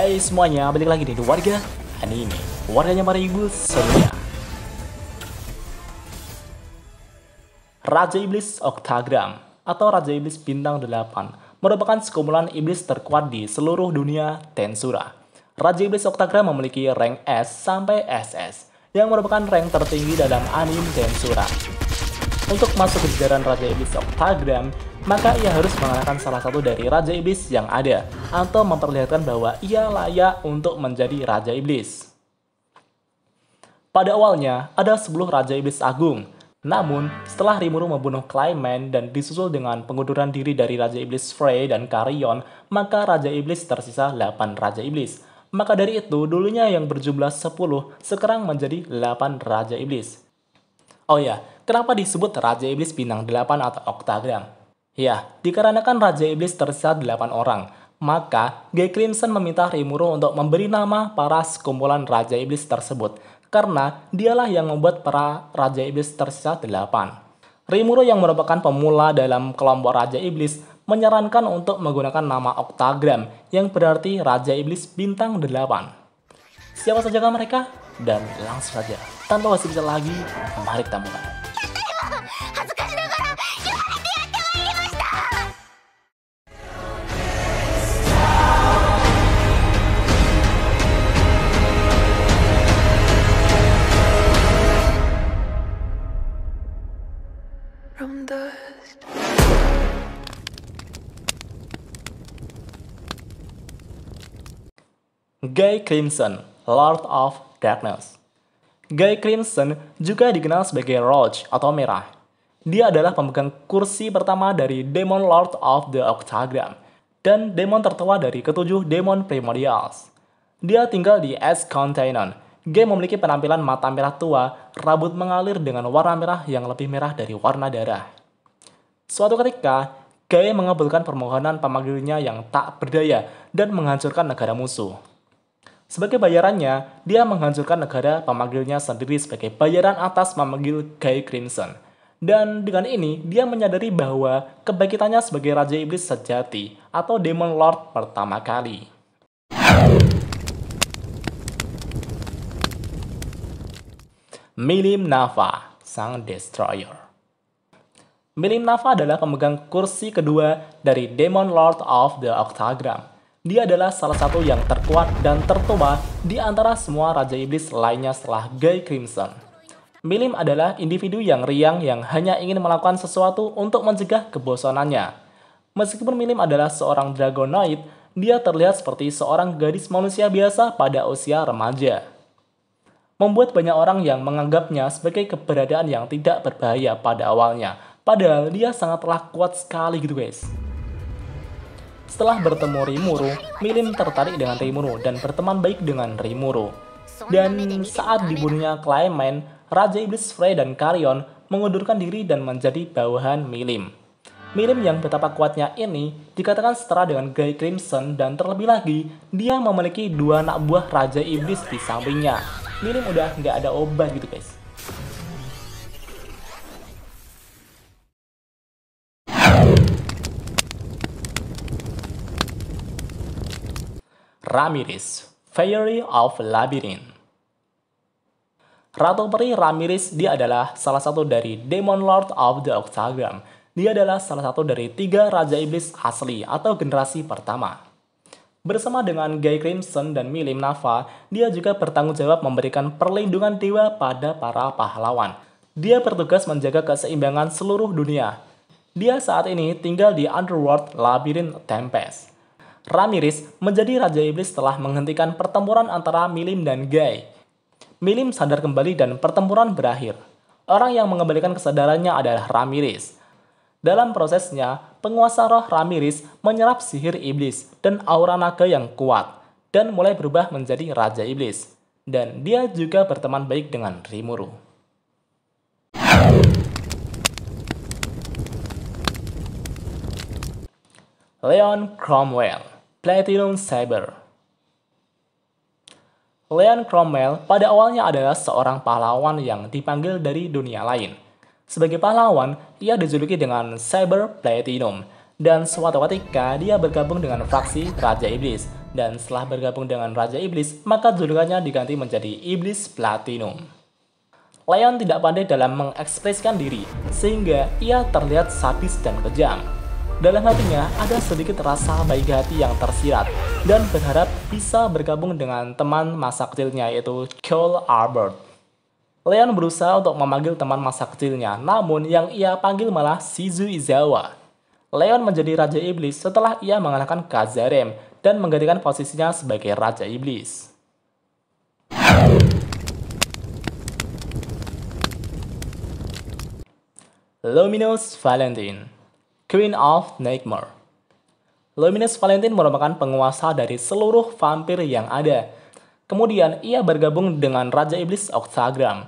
Hai semuanya, balik lagi di warga anime Warganya Ibu Sonia Raja Iblis Oktagram atau Raja Iblis Bintang 8 merupakan sekumpulan iblis terkuat di seluruh dunia Tensura. Raja Iblis Oktagram memiliki rank S sampai SS yang merupakan rank tertinggi dalam anime Tensura. Untuk masuk ke jajaran Raja Iblis Oktagram, maka ia harus mengalahkan salah satu dari Raja Iblis yang ada, atau memperlihatkan bahwa ia layak untuk menjadi Raja Iblis. Pada awalnya, ada 10 Raja Iblis Agung, namun, setelah Rimuru membunuh Clyman dan disusul dengan pengunduran diri dari Raja Iblis Frey dan Carrion, maka Raja Iblis tersisa 8 Raja Iblis. Maka dari itu, dulunya yang berjumlah 10, sekarang menjadi 8 Raja Iblis. Oh ya, kenapa disebut Raja Iblis pinang 8 atau oktagram? Ya, dikarenakan Raja Iblis tersisa 8 orang, maka Gay Crimson meminta Rimuru untuk memberi nama para sekumpulan Raja Iblis tersebut, karena dialah yang membuat para Raja Iblis tersisa 8. Rimuru yang merupakan pemula dalam kelompok Raja Iblis menyarankan untuk menggunakan nama oktagram yang berarti Raja Iblis Bintang 8. Siapa saja mereka? Dan langsung saja, tanpa basa-basi lagi, mari kita mulai. from Guy Crimson, Lord of Darkness. Guy Crimson juga dikenal sebagai Roach atau Merah. Dia adalah pemegang kursi pertama dari Demon Lord of the Octagram dan demon tertua dari ketujuh demon primordials. Dia tinggal di East Continent, Game memiliki penampilan mata merah tua, rambut mengalir dengan warna merah yang lebih merah dari warna darah. Suatu ketika, Gae mengabulkan permohonan pemanggilnya yang tak berdaya dan menghancurkan negara musuh. Sebagai bayarannya, dia menghancurkan negara pemanggilnya sendiri sebagai bayaran atas memanggil Gay Crimson. Dan dengan ini, dia menyadari bahwa kebaikannya sebagai Raja Iblis sejati atau Demon Lord pertama kali. Milim Nava, sang destroyer. Milim Nava adalah pemegang kursi kedua dari Demon Lord of the Octagram. Dia adalah salah satu yang terkuat dan tertua di antara semua Raja Iblis lainnya setelah Guy Crimson. Milim adalah individu yang riang yang hanya ingin melakukan sesuatu untuk mencegah kebosanannya. Meskipun Milim adalah seorang Dragonoid, dia terlihat seperti seorang gadis manusia biasa pada usia remaja membuat banyak orang yang menganggapnya sebagai keberadaan yang tidak berbahaya pada awalnya. Padahal dia sangatlah kuat sekali gitu guys. Setelah bertemu Rimuru, Milim tertarik dengan Rimuru dan berteman baik dengan Rimuru. Dan saat dibunuhnya Clement, Raja Iblis Frey dan Karyon mengundurkan diri dan menjadi bawahan Milim. Milim yang betapa kuatnya ini dikatakan setara dengan Guy Crimson dan terlebih lagi, dia memiliki dua anak buah Raja Iblis di sampingnya, minim udah nggak ada obat gitu guys Ramirez, Fairy of Labyrinth. Ratu Peri Ramirez, dia adalah salah satu dari Demon Lord of the Octagram. Dia adalah salah satu dari tiga Raja Iblis asli atau generasi pertama. Bersama dengan Guy Crimson dan Milim Nava, dia juga bertanggung jawab memberikan perlindungan dewa pada para pahlawan. Dia bertugas menjaga keseimbangan seluruh dunia. Dia saat ini tinggal di Underworld Labirin Tempest. Ramiris menjadi Raja Iblis setelah menghentikan pertempuran antara Milim dan Guy. Milim sadar kembali dan pertempuran berakhir. Orang yang mengembalikan kesadarannya adalah Ramiris. Dalam prosesnya, penguasa roh Ramiris menyerap sihir iblis dan aura naga yang kuat dan mulai berubah menjadi Raja Iblis. Dan dia juga berteman baik dengan Rimuru. Leon Cromwell, Platinum Saber Leon Cromwell pada awalnya adalah seorang pahlawan yang dipanggil dari dunia lain – sebagai pahlawan, ia dijuluki dengan Cyber Platinum, dan suatu ketika dia bergabung dengan fraksi Raja Iblis. Dan setelah bergabung dengan Raja Iblis, maka julukannya diganti menjadi Iblis Platinum. Leon tidak pandai dalam mengekspresikan diri, sehingga ia terlihat sadis dan kejam. Dalam hatinya ada sedikit rasa baik hati yang tersirat dan berharap bisa bergabung dengan teman masa kecilnya yaitu Cole Albert. Leon berusaha untuk memanggil teman masa kecilnya, namun yang ia panggil malah Shizu Izawa. Leon menjadi Raja Iblis setelah ia mengalahkan Kazarem dan menggantikan posisinya sebagai Raja Iblis. Luminous Valentine Queen of Nightmare Luminous Valentine merupakan penguasa dari seluruh vampir yang ada, Kemudian ia bergabung dengan Raja Iblis Octagram.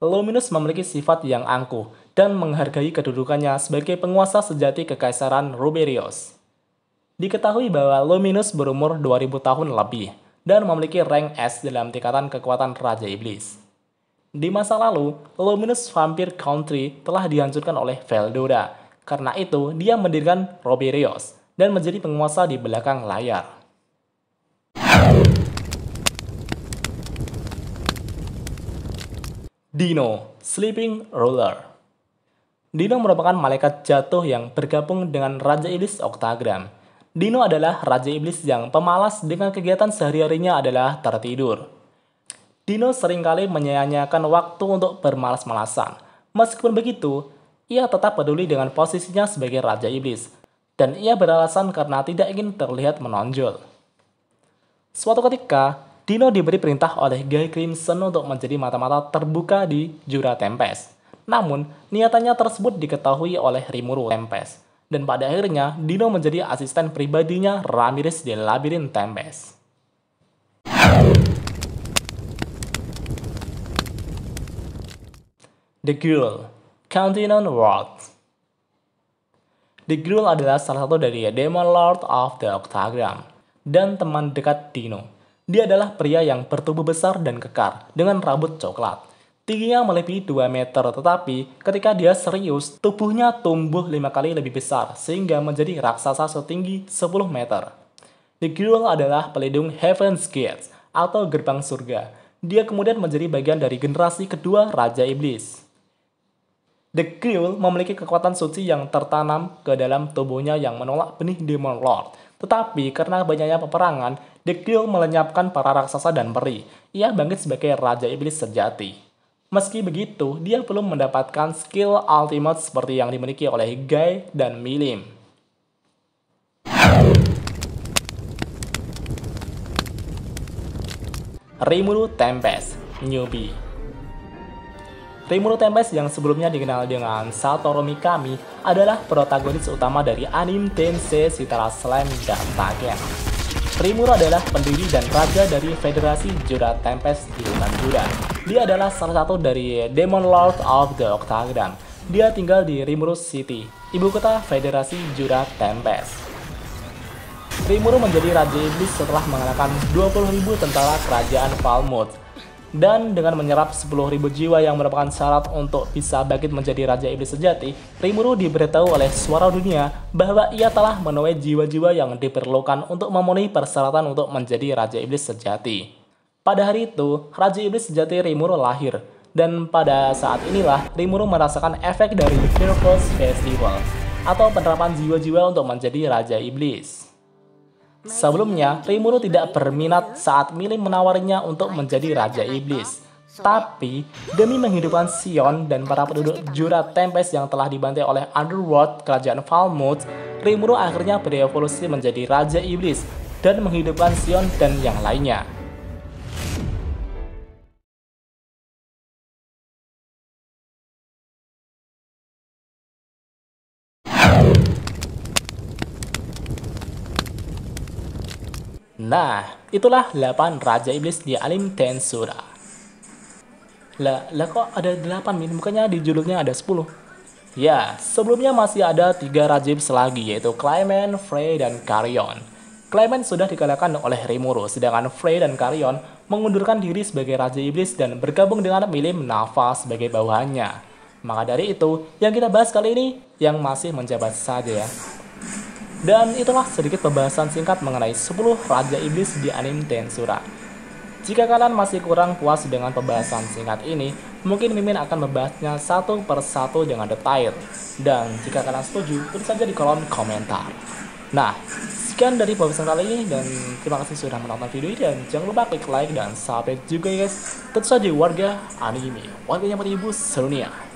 Luminus memiliki sifat yang angkuh dan menghargai kedudukannya sebagai penguasa sejati kekaisaran Ruberius. Diketahui bahwa Luminus berumur 2000 tahun lebih dan memiliki rank S dalam tingkatan kekuatan Raja Iblis. Di masa lalu, Luminus Vampir Country telah dihancurkan oleh Veldora. Karena itu, dia mendirikan Roberios dan menjadi penguasa di belakang layar. Dino, Sleeping Ruler. Dino merupakan malaikat jatuh yang bergabung dengan Raja Iblis Oktagram. Dino adalah Raja Iblis yang pemalas dengan kegiatan sehari-harinya adalah tertidur. Dino seringkali menyanyiakan waktu untuk bermalas-malasan. Meskipun begitu, ia tetap peduli dengan posisinya sebagai Raja Iblis, dan ia beralasan karena tidak ingin terlihat menonjol. Suatu ketika, Dino diberi perintah oleh Guy Crimson untuk menjadi mata-mata terbuka di Jura Tempest. Namun, niatannya tersebut diketahui oleh Rimuru Tempest. Dan pada akhirnya, Dino menjadi asisten pribadinya Ramirez di Labirin Tempest. The Girl, Continent World. The Girl adalah salah satu dari Demon Lord of the Octagram dan teman dekat Dino. Dia adalah pria yang bertubuh besar dan kekar, dengan rambut coklat. Tingginya melebihi 2 meter, tetapi ketika dia serius, tubuhnya tumbuh 5 kali lebih besar, sehingga menjadi raksasa setinggi 10 meter. The Girl adalah pelindung Heaven's Gate, atau gerbang surga. Dia kemudian menjadi bagian dari generasi kedua Raja Iblis. The Girl memiliki kekuatan suci yang tertanam ke dalam tubuhnya yang menolak benih Demon Lord, tetapi karena banyaknya peperangan, Dekil melenyapkan para raksasa dan peri. Ia bangkit sebagai Raja Iblis sejati. Meski begitu, dia belum mendapatkan skill ultimate seperti yang dimiliki oleh Guy dan Milim. Rimuru Tempest, newbie. Rimuru Tempest yang sebelumnya dikenal dengan Satoromi Kami adalah protagonis utama dari anime Tensei Sitara Slam dan Tagen. Rimuru adalah pendiri dan raja dari Federasi Jura Tempest di Jura. Dia adalah salah satu dari Demon Lord of the Octagon. Dia tinggal di Rimuru City, ibu kota Federasi Jura Tempest. Rimuru menjadi Raja Iblis setelah mengalahkan 20.000 tentara kerajaan Falmouth dan dengan menyerap 10.000 jiwa yang merupakan syarat untuk bisa bangkit menjadi Raja Iblis sejati, Rimuru diberitahu oleh suara dunia bahwa ia telah menuai jiwa-jiwa yang diperlukan untuk memenuhi persyaratan untuk menjadi Raja Iblis sejati. Pada hari itu, Raja Iblis sejati Rimuru lahir, dan pada saat inilah Rimuru merasakan efek dari Fearful Festival, atau penerapan jiwa-jiwa untuk menjadi Raja Iblis. Sebelumnya, Rimuru tidak berminat saat milih menawarinya untuk menjadi Raja Iblis. Tapi, demi menghidupkan Sion dan para penduduk Jura Tempest yang telah dibantai oleh Underworld Kerajaan Falmouth, Rimuru akhirnya berevolusi menjadi Raja Iblis dan menghidupkan Sion dan yang lainnya. Nah, itulah 8 Raja Iblis di Alim tensura. Lah, lah kok ada 8 min? Bukannya di judulnya ada 10. Ya, sebelumnya masih ada tiga Raja Iblis lagi, yaitu Clement, Frey, dan Carrion. Clement sudah dikalahkan oleh Rimuru, sedangkan Frey dan Carrion mengundurkan diri sebagai Raja Iblis dan bergabung dengan Milim Nava sebagai bawahannya. Maka dari itu, yang kita bahas kali ini yang masih menjabat saja ya. Dan itulah sedikit pembahasan singkat mengenai 10 Raja Iblis di anime Tensura. Jika kalian masih kurang puas dengan pembahasan singkat ini, mungkin Mimin akan membahasnya satu per satu dengan detail. Dan jika kalian setuju, tulis saja di kolom komentar. Nah, sekian dari pembahasan kali ini dan terima kasih sudah menonton video ini dan jangan lupa klik like dan subscribe juga ya guys. Tentu saja warga anime, warganya putih ibu